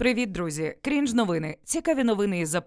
Привіт, друзі! Крінж новини. Цікаві новини із за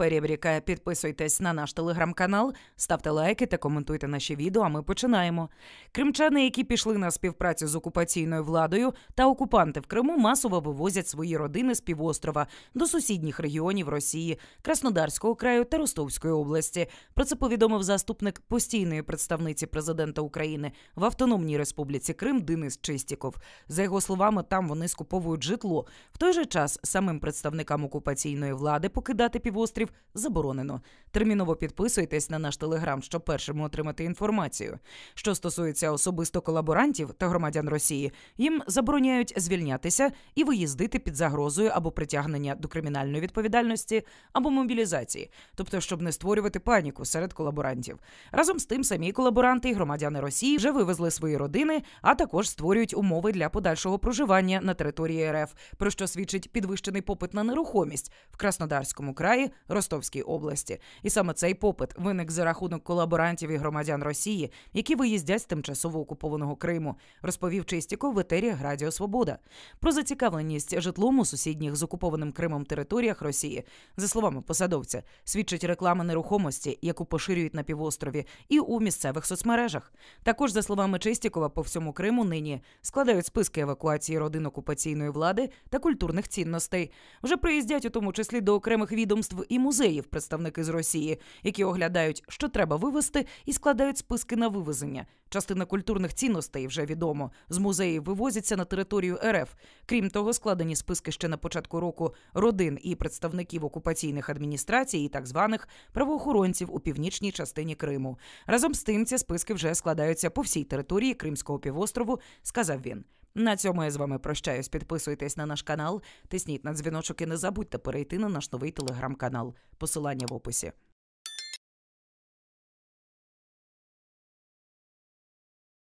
Підписуйтесь на наш телеграм-канал, ставте лайки та коментуйте наші відео. А ми починаємо. Кримчани, які пішли на співпрацю з окупаційною владою та окупанти в Криму, масово вивозять свої родини з півострова до сусідніх регіонів Росії, Краснодарського краю та Ростовської області. Про це повідомив заступник постійної представниці президента України в Автономній Республіці Крим Денис Чистіков. За його словами, там вони скуповують житло. В той же час самим представникам окупаційної влади покидати півострів заборонено. Терміново підписуйтесь на наш телеграм, щоб першим отримати інформацію. Що стосується особисто колаборантів та громадян Росії, їм забороняють звільнятися і виїздити під загрозою або притягнення до кримінальної відповідальності або мобілізації, тобто, щоб не створювати паніку серед колаборантів. Разом з тим самі колаборанти і громадяни Росії вже вивезли свої родини, а також створюють умови для подальшого проживання на території РФ, про що свідчить підвищений по попит на нерухомість в Краснодарському краї Ростовській області. І саме цей попит виник за рахунок колаборантів і громадян Росії, які виїздять з тимчасово окупованого Криму, розповів Чистіко в етері Радіо Свобода. Про зацікавленість житлом у сусідніх з окупованим Кримом територіях Росії, за словами посадовця, свідчить реклама нерухомості, яку поширюють на півострові, і у місцевих соцмережах. Також за словами Чистікова, по всьому Криму нині складають списки евакуації родин окупаційної влади та культурних цінностей. Вже приїздять у тому числі до окремих відомств і музеїв представники з Росії, які оглядають, що треба вивезти, і складають списки на вивезення. Частина культурних цінностей вже відомо з музеїв вивозяться на територію РФ. Крім того, складені списки ще на початку року родин і представників окупаційних адміністрацій і так званих правоохоронців у північній частині Криму. Разом з тим ці списки вже складаються по всій території Кримського півострову. Сказав він. На цьому я з вами прощаюсь. Підписуйтесь на наш канал, тисніть на дзвіночок і не забудьте перейти на наш новий телеграм-канал. Посилання в описі.